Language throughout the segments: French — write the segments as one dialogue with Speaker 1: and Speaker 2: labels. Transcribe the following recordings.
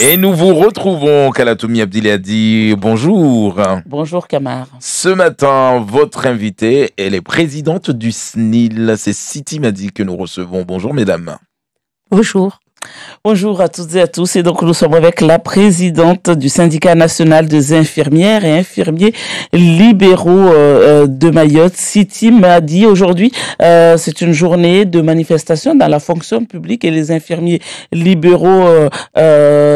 Speaker 1: Et nous vous retrouvons, Kalatoumi dit Bonjour. Bonjour, Kamar. Ce matin, votre invitée, elle est présidente du SNIL. C'est Siti Madi que nous recevons. Bonjour, mesdames. Bonjour. Bonjour à toutes et à tous. Et donc, nous sommes avec la présidente du syndicat national des infirmières et infirmiers libéraux euh, euh, de Mayotte, Siti Madi. Aujourd'hui, euh, c'est une journée de manifestation dans la fonction publique et les infirmiers libéraux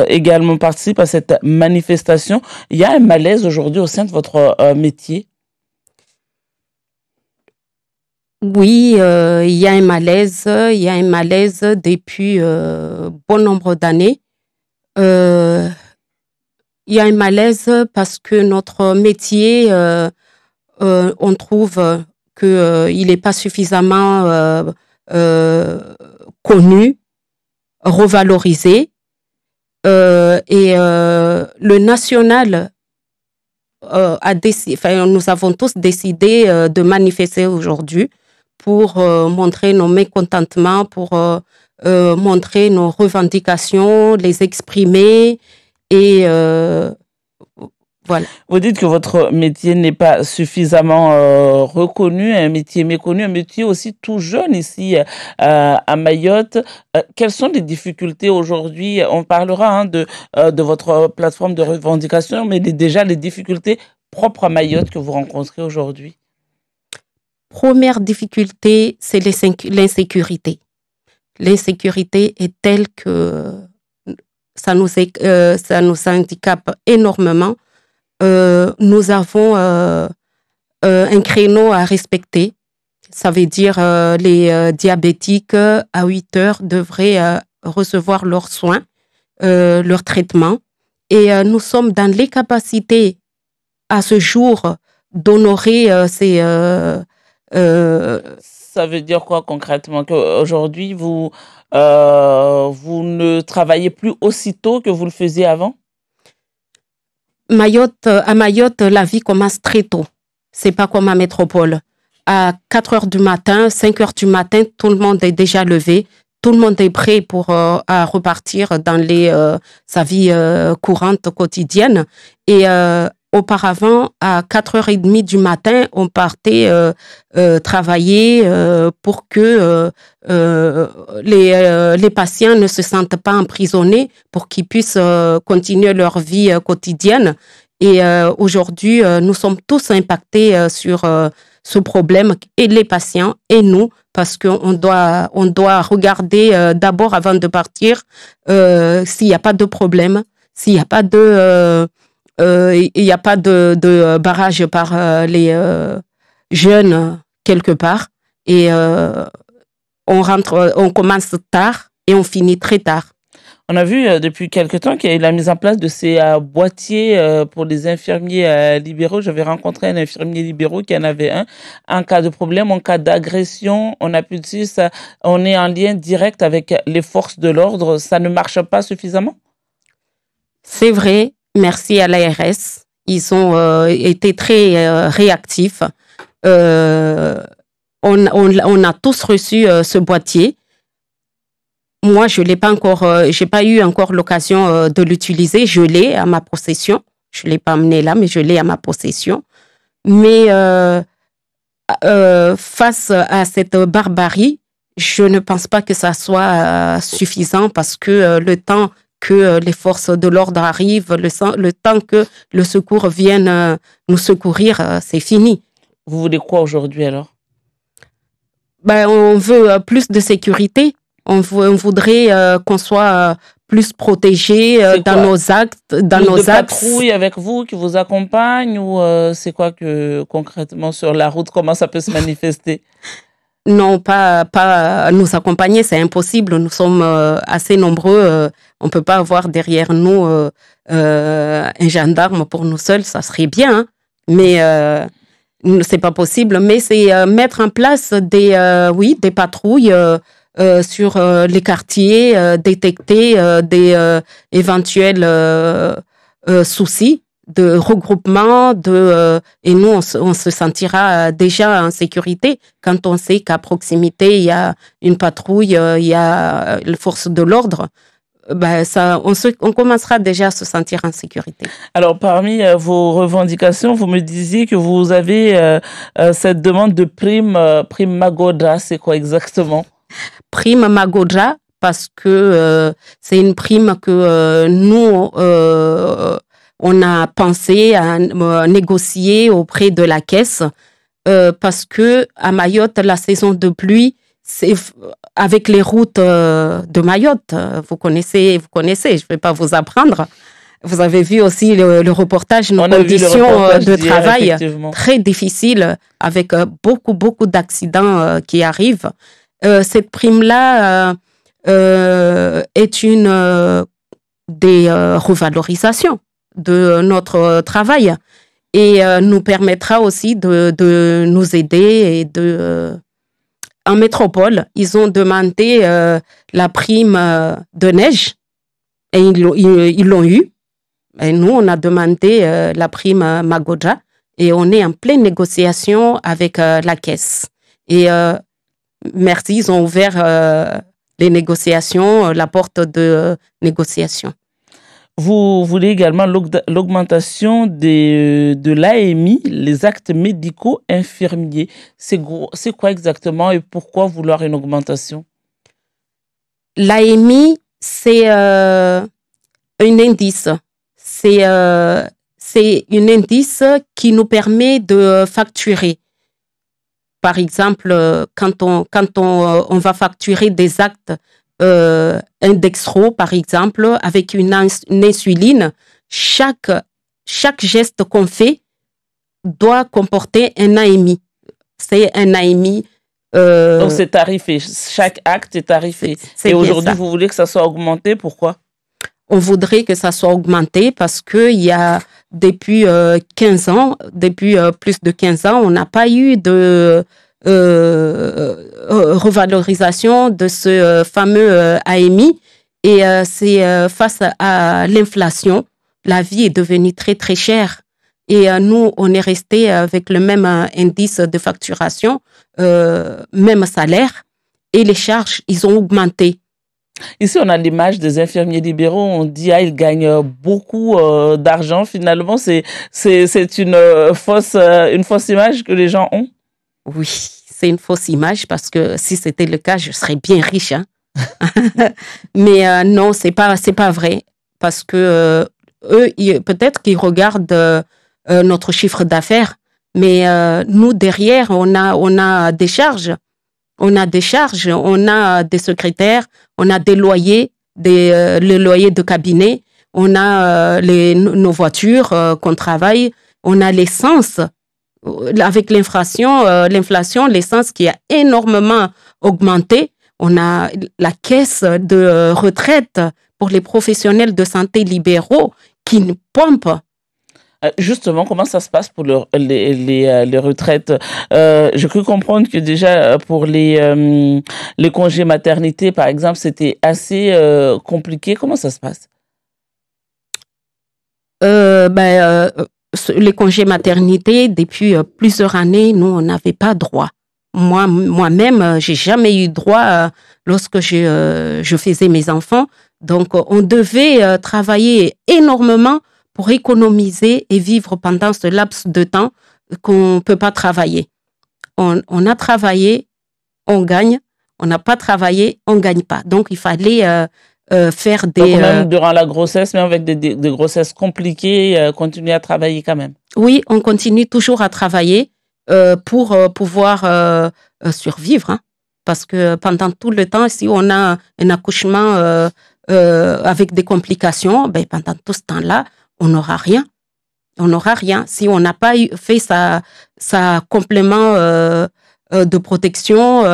Speaker 1: également participent à cette manifestation. Il y a un malaise aujourd'hui au sein de votre métier
Speaker 2: Oui, euh, il y a un malaise, il y a un malaise depuis euh, bon nombre d'années. Euh, il y a un malaise parce que notre métier, on trouve qu'il n'est pas suffisamment connu, revalorisé. et le national a décidé, nous avons tous décidé de manifester aujourd'hui pour euh, montrer nos mécontentements, pour euh, euh, montrer nos
Speaker 1: revendications, les exprimer et voilà. Vous dites que votre métier n'est pas suffisamment reconnu, un métier méconnu, un métier aussi tout jeune ici à Mayotte. quelles sont les difficultés aujourd'hui On parlera hein, de, de votre plateforme de revendication, mais déjà les difficultés propres à Mayotte que vous rencontrez aujourd'hui
Speaker 2: première difficulté, c'est l'insécurité. L'insécurité est telle que ça nous, euh, ça nous handicape énormément. Euh, nous avons euh, un créneau à respecter. Ça veut dire les diabétiques à 8 heures devraient recevoir leurs soins, leur traitement. Et nous sommes dans les capacités à ce jour d'honorer ces euh,
Speaker 1: Ça veut dire quoi concrètement Qu'aujourd'hui, vous, euh, vous ne travaillez plus aussitôt que vous le faisiez avant
Speaker 2: Mayotte, à Mayotte, la vie commence très tôt. C'est pas comme à métropole. À 4 heures du matin, 5 heures du matin, tout le monde est déjà levé. Tout le monde est prêt pour euh, à repartir dans les, sa vie courante quotidienne. Et Auparavant, à 4h30 du matin, on partait euh, euh, travailler euh, pour que les, les patients ne se sentent pas emprisonnés, pour qu'ils puissent continuer leur vie quotidienne. Et aujourd'hui, nous sommes tous impactés sur ce problème, et les patients, et nous, parce qu'on doit, on doit regarder d'abord avant de partir s'il n'y a pas de problème, s'il n'y a pas de euh, il n'y a pas de, euh, barrage par euh, les jeunes quelque part.
Speaker 1: Et on rentre, on commence tard et on finit très tard. On a vu depuis quelque temps qu'il y a eu la mise en place de ces boîtiers pour les infirmiers libéraux. J'avais rencontré un infirmier libéraux qui en avait un. En cas de problème, en cas d'agression, on appuie dessus, ça, on est en lien direct avec les forces de l'ordre. Ça ne marche pas suffisamment
Speaker 2: C'est vrai, merci à l'ARS. Ils ont euh, été très euh, réactifs. Euh, on, a tous reçu ce boîtier. Moi, je n'ai pas encore, j'ai pas eu encore l'occasion de l'utiliser. Je l'ai à ma possession. Je l'ai pas amené là, mais je l'ai à ma possession. Mais face à cette barbarie, je ne pense pas que ça soit suffisant parce que le temps que euh, les forces de l'ordre arrivent, le, temps que le secours vienne euh, nous secourir, euh, c'est fini. Vous voulez quoi aujourd'hui alors ben, On veut plus de sécurité. On, voudrait qu'on soit plus protégé dans nos actes, dans Une nos de patrouille
Speaker 1: avec vous qui vous accompagne ou c'est quoi que concrètement sur la route comment ça peut se manifester
Speaker 2: non, pas, pas nous accompagner, c'est impossible. Nous sommes euh, assez nombreux. Euh, on peut pas avoir derrière nous euh, un gendarme pour nous seuls, ça serait bien, hein. mais mais c'est pas possible. Mais c'est mettre en place des, oui, des patrouilles. sur les quartiers, détecter des éventuels soucis de regroupement, de euh, et nous on se, sentira euh, déjà en sécurité quand on sait qu'à proximité il y a une patrouille, euh, il y a les forces de l'ordre. Ben, ça, on, commencera déjà à se sentir en sécurité.
Speaker 1: Alors, parmi vos revendications, vous me disiez que vous avez cette demande de prime, prime Magodra. C'est quoi exactement Prime Magodra, parce que
Speaker 2: c'est une prime que nous, on a pensé à euh, négocier auprès de la caisse euh, parce que à Mayotte, la saison de pluie, c'est avec les routes euh, de Mayotte. Vous connaissez, vous connaissez. Je ne vais pas vous apprendre. Vous avez vu aussi le, reportage, nos conditions de travail très difficiles, avec beaucoup, beaucoup d'accidents qui arrivent. cette prime-là est une des revalorisations de notre travail et euh, nous permettra aussi de, nous aider et de euh, en métropole, ils ont demandé euh, la prime de neige et ils l'ont, eu. Et nous, on a demandé la prime Magoja et on est en pleine négociation avec la caisse. Et merci, ils ont ouvert les négociations, la porte de négociation.
Speaker 1: Vous voulez également l'augmentation euh, de, de l'AMI, les actes médicaux infirmiers. C'est quoi exactement et pourquoi vouloir une augmentation L'AMI,
Speaker 2: c'est euh, un indice. C'est euh, un indice qui nous permet de facturer. Par exemple, quand on, quand on, on va facturer des actes euh, un dextro, par exemple, avec une, insuline, chaque, chaque geste qu'on fait doit comporter un AMI. C'est un AMI.
Speaker 1: Euh, Donc c'est tarifé, chaque acte est tarifé. Et aujourd'hui, vous voulez que ça soit augmenté, pourquoi
Speaker 2: on voudrait que ça soit augmenté parce que il y a depuis 15 euh, ans, depuis plus de 15 ans, on n'a pas eu de euh, euh, euh, revalorisation de ce fameux AMI. Et c'est face à l'inflation, la vie est devenue très très chère. Et nous, on est resté avec le même indice de facturation,
Speaker 1: même salaire, et les charges, ils ont augmenté. Ici, on a l'image des infirmiers libéraux. On dit, ah, ils gagnent beaucoup d'argent. Finalement, c'est, une, fausse, une fausse image que les gens ont. Oui, c'est une fausse image parce que si c'était le cas, je serais bien riche. Hein. Mais euh,
Speaker 2: non, c'est pas c'est pas vrai parce que euh, eux, peut-être qu'ils regardent euh, notre chiffre d'affaires, mais nous derrière, on a on a des charges, on a des charges, on a des secrétaires, on a des loyers, des le loyer de cabinet, on a les, nos voitures qu'on travaille, on a l'essence. Euh, avec l'inflation, euh, l'inflation, l'essence qui a énormément augmenté, on a la caisse de euh, retraite pour les professionnels de santé libéraux qui nous pompe
Speaker 1: Justement, comment ça se passe pour les, retraites Je peux comprendre que déjà pour les, les congés maternité, par exemple, c'était assez compliqué. Comment ça se passe ben,
Speaker 2: les congés maternité, depuis euh, plusieurs années, nous, on n'avait pas droit. Moi, moi-même, euh, j'ai jamais eu droit euh, lorsque je, je faisais mes enfants. Donc, on devait travailler énormément pour économiser et vivre pendant ce laps de temps qu'on ne peut pas travailler. On, on, a travaillé, on gagne. On n'a pas travaillé, on ne gagne pas. Donc, il fallait euh,
Speaker 1: faire des. même euh, durant la grossesse, mais avec des, grossesses compliquées, euh, continuer à travailler quand même.
Speaker 2: Oui, on continue toujours à travailler pour pouvoir survivre. Hein. parce que pendant tout le temps, si on a un accouchement avec des complications, ben, pendant tout ce temps-là, on n'aura rien. On n'aura rien. Si on n'a pas fait sa, sa complément de protection,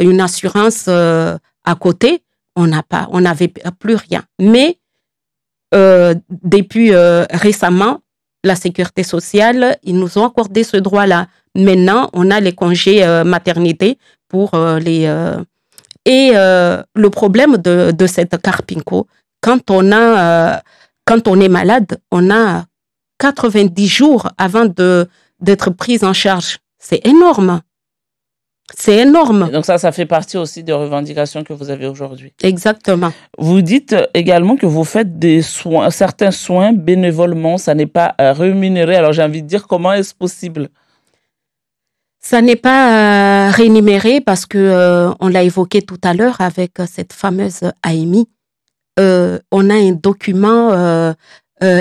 Speaker 2: une assurance à côté, on n'a pas, on n'avait plus rien. Mais euh, depuis euh, récemment, la sécurité sociale, ils nous ont accordé ce droit-là. Maintenant, on a les congés euh, maternité pour les. et le problème de, cette Carpinko, quand on a, quand on est malade, on a 90 jours avant de d'être prise en charge. C'est énorme. C'est
Speaker 1: énorme. donc ça, ça fait partie aussi des revendications que vous avez aujourd'hui. Exactement. Vous dites également que vous faites certains soins bénévolement, ça n'est pas euh, rémunéré. Alors j'ai envie de dire, comment est-ce possible
Speaker 2: ça n'est pas euh, rémunéré parce que euh, on l'a évoqué tout à l'heure avec cette fameuse AMI. on a un document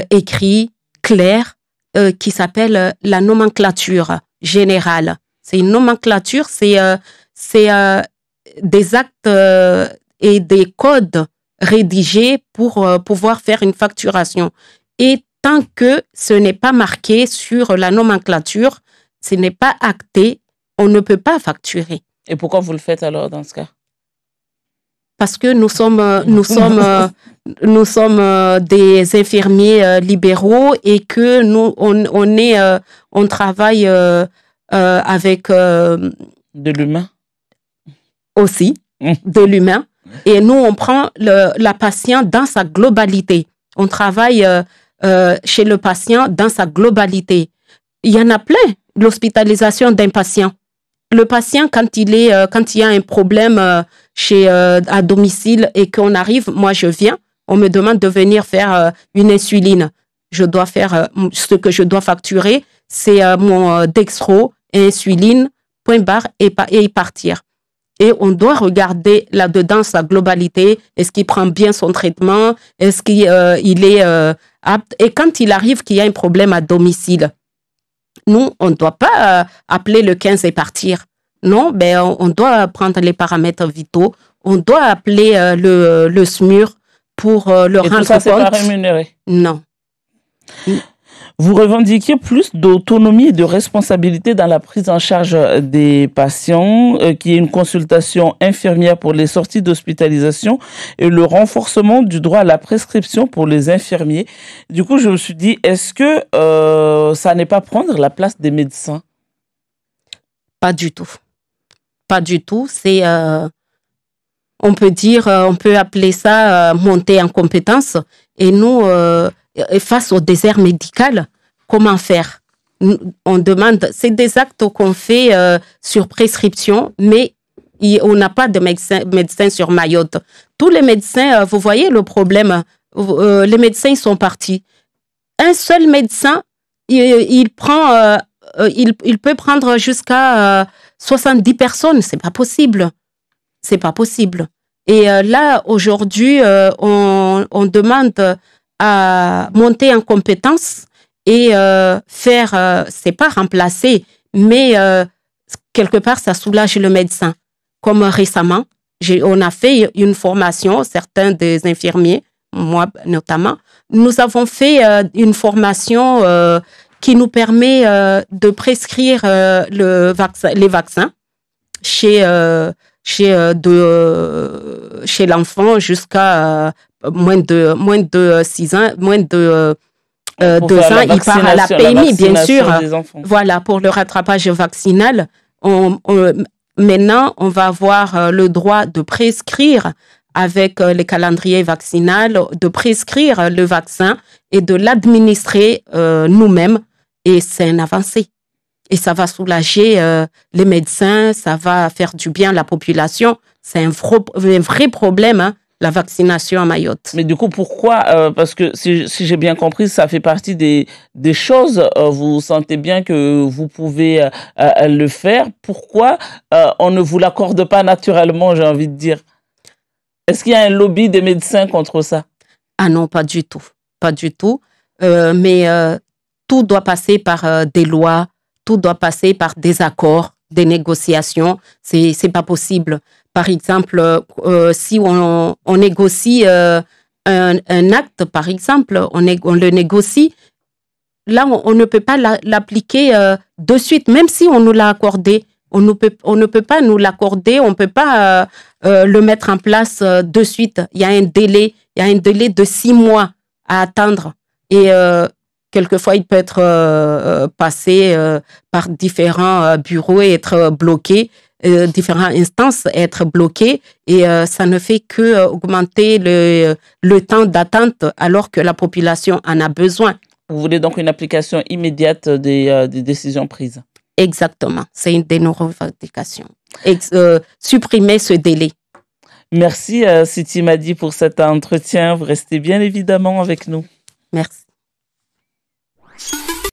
Speaker 2: écrit clair qui s'appelle la nomenclature générale c'est une nomenclature, c'est euh, c'est euh, des actes euh, et des codes rédigés pour pouvoir faire une facturation. Et tant que ce n'est pas marqué sur la nomenclature, ce n'est pas acté, on ne peut pas facturer.
Speaker 1: Et pourquoi vous le faites alors dans ce cas
Speaker 2: parce que nous sommes, nous sommes, nous sommes des infirmiers libéraux et que nous, on travaille euh, avec... Euh, de l'humain. Aussi, mm. de l'humain. Et nous, on prend le, la patient dans sa globalité. On travaille euh, chez le patient dans sa globalité. Il y en a plein, l'hospitalisation d'un patient. Le patient, quand il, est, quand il y a un problème chez, à domicile et qu'on arrive, moi je viens, on me demande de venir faire une insuline je dois faire ce que je dois facturer, c'est mon dextro, insuline, point barre, et, et partir. Et on doit regarder là-dedans sa globalité. Est-ce qu'il prend bien son traitement Est-ce qu'il euh, il est euh, apte Et quand il arrive qu'il y a un problème à domicile, nous, on ne doit pas euh, appeler le 15 et partir. Non, ben, on, doit prendre les paramètres vitaux. On doit appeler le, le SMUR
Speaker 1: pour le et rendre ça, compte. Non. Vous revendiquez plus d'autonomie et de responsabilité dans la prise en charge des patients, euh, qu'il qui est une consultation infirmière pour les sorties d'hospitalisation et le renforcement du droit à la prescription pour les infirmiers. Du coup, je me suis dit, est-ce que euh, ça n'est pas prendre la place des médecins Pas du tout.
Speaker 2: Pas du tout. C'est, euh, on peut dire, on peut appeler ça monter en compétence. Et nous, face au désert médical, comment faire On demande, c'est des actes qu'on fait euh, sur prescription, mais on n'a pas de médecin, sur Mayotte. Tous les médecins, euh, vous voyez le problème, euh, les médecins sont partis. Un seul médecin, il, prend, il, peut prendre jusqu'à 70 personnes, c'est pas possible. C'est pas possible. Et là, aujourd'hui, on, on, demande à monter en compétence et euh, faire, ce euh, c'est pas remplacer, mais euh, quelque part, ça soulage le médecin. Comme récemment, on a fait une formation, certains des infirmiers, moi notamment, nous avons fait une formation qui nous permet de prescrire le les vaccins chez chez de chez l'enfant jusqu'à moins de moins de 6 euh, ans, moins de euh, euh ans, il part à la PMI, bien sûr. Voilà, pour le rattrapage vaccinal. On, maintenant, on va avoir euh, le droit de prescrire avec les calendriers vaccinaux, de prescrire le vaccin et de l'administrer nous-mêmes. Et c'est un avancé. Et ça va soulager les médecins, ça va faire du bien à la population. C'est un, un, vrai problème hein la vaccination à Mayotte.
Speaker 1: Mais du coup, pourquoi euh, Parce que si, j'ai bien compris, ça fait partie des, choses. Euh, vous sentez bien que vous pouvez euh, le faire. Pourquoi on ne vous l'accorde pas naturellement, j'ai envie de dire Est-ce qu'il y a un lobby des médecins contre ça Ah non, pas du tout. Pas du tout. mais tout doit passer
Speaker 2: par des lois, tout doit passer par des accords, des négociations. C'est pas possible. Par exemple, euh, euh, si on, négocie euh, un, acte, par exemple, on, le négocie, là, on, ne peut pas l'appliquer de suite, même si on nous l'a accordé. On, ne peut pas nous l'accorder, on ne peut pas le mettre en place de suite. Il y a un délai, il y a un délai de six mois à attendre. Et quelquefois il peut être passé par différents bureaux et être bloqué euh, différentes instances être bloquées et euh, ça ne fait que euh, augmenter le, le
Speaker 1: temps d'attente alors que la population en a besoin. Vous voulez donc une application immédiate des, des décisions prises
Speaker 2: Exactement, c'est une des nos revendications.
Speaker 1: supprimer ce délai. Merci Siti Madi pour cet entretien. Vous restez bien évidemment avec nous.
Speaker 2: Merci.